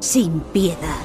sin piedad.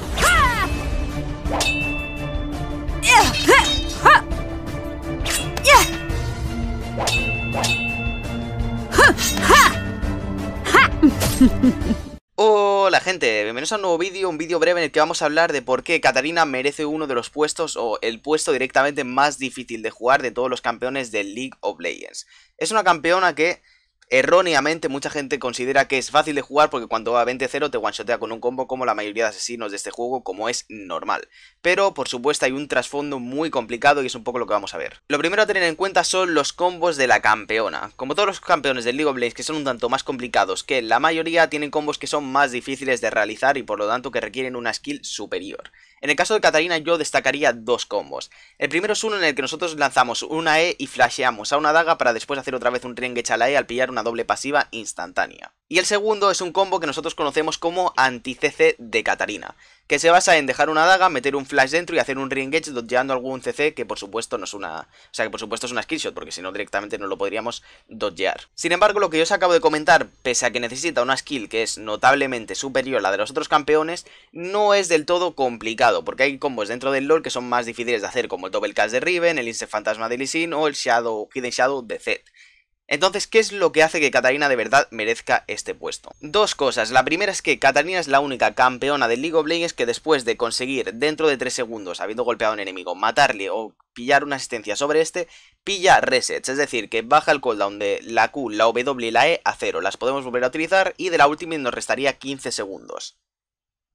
Hola gente, bienvenidos a un nuevo vídeo, un vídeo breve en el que vamos a hablar de por qué Katarina merece uno de los puestos o el puesto directamente más difícil de jugar de todos los campeones de League of Legends. Es una campeona que Erróneamente, mucha gente considera que es fácil de jugar porque cuando va a 20-0 te one-shotea con un combo como la mayoría de asesinos de este juego, como es normal. Pero, por supuesto, hay un trasfondo muy complicado y es un poco lo que vamos a ver. Lo primero a tener en cuenta son los combos de la campeona. Como todos los campeones del League of Legends que son un tanto más complicados que la mayoría, tienen combos que son más difíciles de realizar y por lo tanto que requieren una skill superior. En el caso de Katarina yo destacaría dos combos. El primero es uno en el que nosotros lanzamos una E y flasheamos a una daga para después hacer otra vez un Rengage a la E al pillar una doble pasiva instantánea. Y el segundo es un combo que nosotros conocemos como anti-CC de Katarina, que se basa en dejar una daga, meter un flash dentro y hacer un re-engage dodgeando algún CC que por supuesto no es una... O sea, que por supuesto es una skillshot, porque si no directamente no lo podríamos dodgear. Sin embargo, lo que yo os acabo de comentar, pese a que necesita una skill que es notablemente superior a la de los otros campeones, no es del todo complicado, porque hay combos dentro del LoL que son más difíciles de hacer, como el Double Cast de Riven, el Instant Fantasma de Lee o el Shadow, Hidden Shadow de Zed. Entonces, ¿qué es lo que hace que Catarina de verdad merezca este puesto? Dos cosas. La primera es que Catarina es la única campeona del League of Legends que después de conseguir dentro de 3 segundos, habiendo golpeado a un enemigo, matarle o pillar una asistencia sobre este, pilla resets, es decir, que baja el cooldown de la Q, la W y la E a cero. Las podemos volver a utilizar y de la última nos restaría 15 segundos.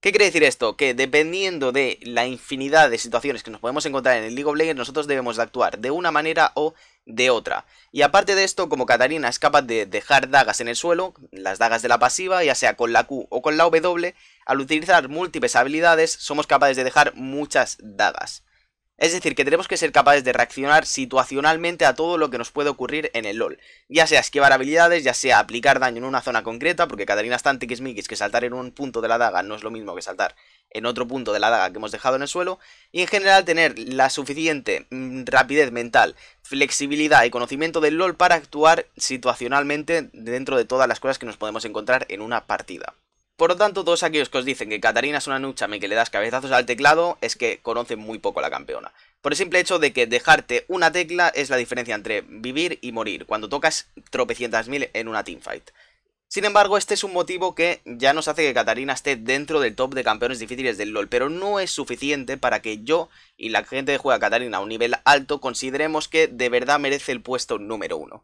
¿Qué quiere decir esto? Que dependiendo de la infinidad de situaciones que nos podemos encontrar en el League of Legends, nosotros debemos de actuar de una manera o de otra. Y aparte de esto, como Katarina es capaz de dejar dagas en el suelo, las dagas de la pasiva, ya sea con la Q o con la W, al utilizar múltiples habilidades somos capaces de dejar muchas dagas. Es decir, que tenemos que ser capaces de reaccionar situacionalmente a todo lo que nos puede ocurrir en el LoL. Ya sea esquivar habilidades, ya sea aplicar daño en una zona concreta, porque Katarina está en tiquismiquis, que saltar en un punto de la daga no es lo mismo que saltar en otro punto de la daga que hemos dejado en el suelo. Y en general tener la suficiente mm, rapidez mental, flexibilidad y conocimiento del LoL para actuar situacionalmente dentro de todas las cosas que nos podemos encontrar en una partida. Por lo tanto, todos aquellos que os dicen que Katarina es una nuchame que le das cabezazos al teclado es que conocen muy poco a la campeona. Por el simple hecho de que dejarte una tecla es la diferencia entre vivir y morir cuando tocas tropecientas mil en una teamfight. Sin embargo, este es un motivo que ya nos hace que Katarina esté dentro del top de campeones difíciles del LoL, pero no es suficiente para que yo y la gente que juega a Katarina a un nivel alto consideremos que de verdad merece el puesto número uno.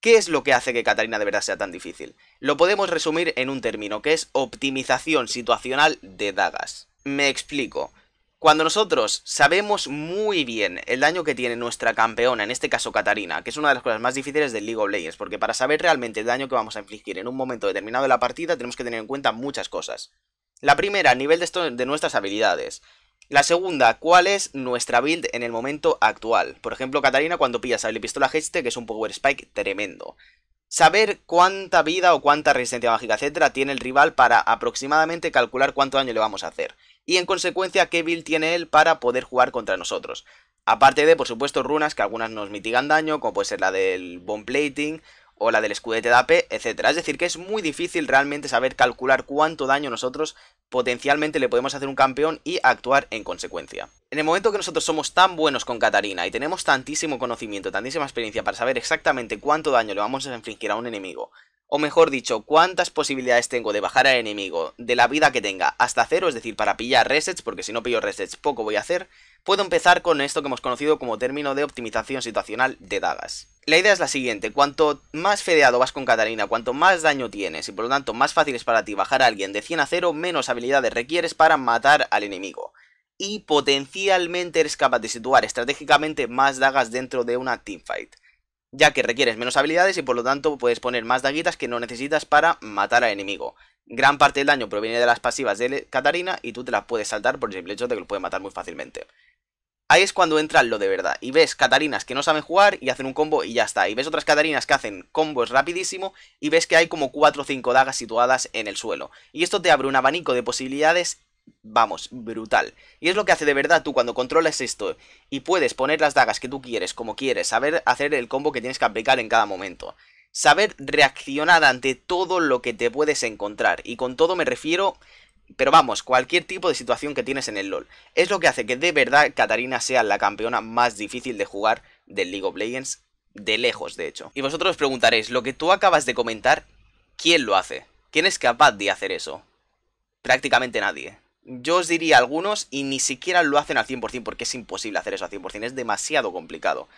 ¿Qué es lo que hace que Catarina de verdad sea tan difícil? Lo podemos resumir en un término, que es optimización situacional de dagas. Me explico. Cuando nosotros sabemos muy bien el daño que tiene nuestra campeona, en este caso Katarina, que es una de las cosas más difíciles del League of Legends, porque para saber realmente el daño que vamos a infligir en un momento determinado de la partida tenemos que tener en cuenta muchas cosas. La primera, a nivel de nuestras habilidades. La segunda, ¿cuál es nuestra build en el momento actual? Por ejemplo, Catalina cuando pillas a la pistola que es un Power Spike tremendo. Saber cuánta vida o cuánta resistencia mágica, etcétera, tiene el rival para aproximadamente calcular cuánto daño le vamos a hacer. Y en consecuencia, qué build tiene él para poder jugar contra nosotros. Aparte de, por supuesto, runas que algunas nos mitigan daño, como puede ser la del Bone Plating, o la del escudete de AP, etc. Es decir, que es muy difícil realmente saber calcular cuánto daño nosotros potencialmente le podemos hacer un campeón y actuar en consecuencia. En el momento que nosotros somos tan buenos con Katarina y tenemos tantísimo conocimiento, tantísima experiencia para saber exactamente cuánto daño le vamos a infligir a un enemigo, o mejor dicho, cuántas posibilidades tengo de bajar al enemigo de la vida que tenga hasta cero, es decir, para pillar resets, porque si no pillo resets poco voy a hacer, puedo empezar con esto que hemos conocido como término de optimización situacional de dagas. La idea es la siguiente, cuanto más fedeado vas con Catalina, cuanto más daño tienes y por lo tanto más fácil es para ti bajar a alguien de 100 a 0, menos habilidades requieres para matar al enemigo. Y potencialmente eres capaz de situar estratégicamente más dagas dentro de una teamfight ya que requieres menos habilidades y por lo tanto puedes poner más daguitas que no necesitas para matar al enemigo. Gran parte del daño proviene de las pasivas de Catarina y tú te las puedes saltar por el simple hecho de que lo puedes matar muy fácilmente. Ahí es cuando entra lo de verdad y ves Catarinas que no saben jugar y hacen un combo y ya está. Y ves otras Catarinas que hacen combos rapidísimo y ves que hay como 4 o 5 dagas situadas en el suelo. Y esto te abre un abanico de posibilidades vamos, brutal. Y es lo que hace de verdad tú cuando controlas esto y puedes poner las dagas que tú quieres, como quieres, saber hacer el combo que tienes que aplicar en cada momento. Saber reaccionar ante todo lo que te puedes encontrar. Y con todo me refiero pero vamos, cualquier tipo de situación que tienes en el LoL. Es lo que hace que de verdad Katarina sea la campeona más difícil de jugar del League of Legends, de lejos de hecho. Y vosotros os preguntaréis, lo que tú acabas de comentar, ¿quién lo hace? ¿Quién es capaz de hacer eso? Prácticamente nadie yo os diría algunos y ni siquiera lo hacen al 100% porque es imposible hacer eso al 100%, es demasiado complicado.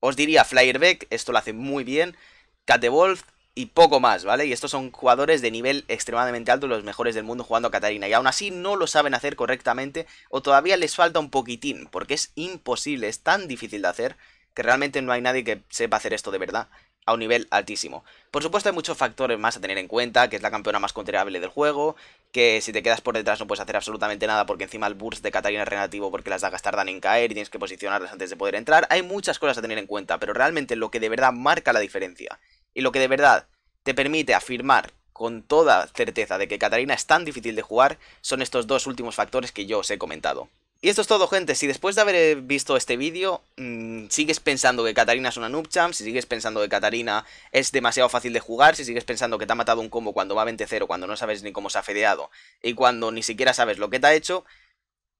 Os diría Flyerbeck, esto lo hace muy bien, Catewolf y poco más, ¿vale? Y estos son jugadores de nivel extremadamente alto, los mejores del mundo jugando a Katarina. Y aún así no lo saben hacer correctamente o todavía les falta un poquitín porque es imposible, es tan difícil de hacer que realmente no hay nadie que sepa hacer esto de verdad a un nivel altísimo. Por supuesto hay muchos factores más a tener en cuenta, que es la campeona más considerable del juego, que si te quedas por detrás no puedes hacer absolutamente nada porque encima el burst de Katarina es relativo porque las dagas tardan en caer y tienes que posicionarlas antes de poder entrar. Hay muchas cosas a tener en cuenta, pero realmente lo que de verdad marca la diferencia y lo que de verdad te permite afirmar con toda certeza de que Katarina es tan difícil de jugar son estos dos últimos factores que yo os he comentado. Y esto es todo, gente. Si después de haber eh, visto este vídeo mm, sigues pensando que Katarina es una noobchamp, si sigues pensando que Katarina es demasiado fácil de jugar, si sigues pensando que te ha matado un combo cuando va 20-0, cuando no sabes ni cómo se ha fedeado y cuando ni siquiera sabes lo que te ha hecho,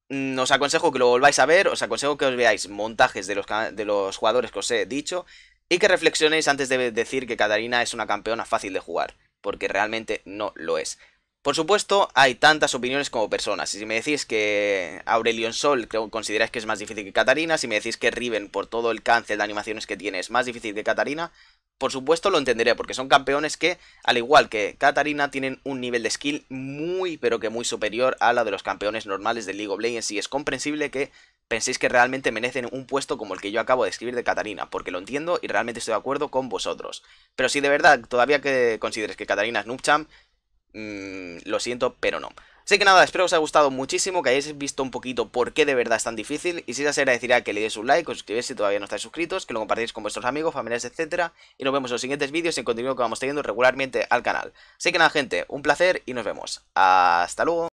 mm, os aconsejo que lo volváis a ver, os aconsejo que os veáis montajes de los, de los jugadores que os he dicho y que reflexionéis antes de decir que Katarina es una campeona fácil de jugar, porque realmente no lo es. Por supuesto, hay tantas opiniones como personas. y Si me decís que Aurelion Sol consideráis que es más difícil que Katarina, si me decís que Riven, por todo el cáncer de animaciones que tiene, es más difícil que Katarina, por supuesto lo entenderé, porque son campeones que, al igual que Katarina, tienen un nivel de skill muy, pero que muy superior a la de los campeones normales de League of Legends, y es comprensible que penséis que realmente merecen un puesto como el que yo acabo de escribir de Katarina, porque lo entiendo y realmente estoy de acuerdo con vosotros. Pero si de verdad todavía que consideres que Katarina es Mm, lo siento, pero no. Así que nada, espero que os haya gustado muchísimo, que hayáis visto un poquito por qué de verdad es tan difícil. Y si es os agradecería que le deis un like, os suscribáis si todavía no estáis suscritos, que lo compartáis con vuestros amigos, familiares, etcétera. Y nos vemos en los siguientes vídeos y en contenido que vamos teniendo regularmente al canal. Así que nada, gente, un placer y nos vemos. Hasta luego.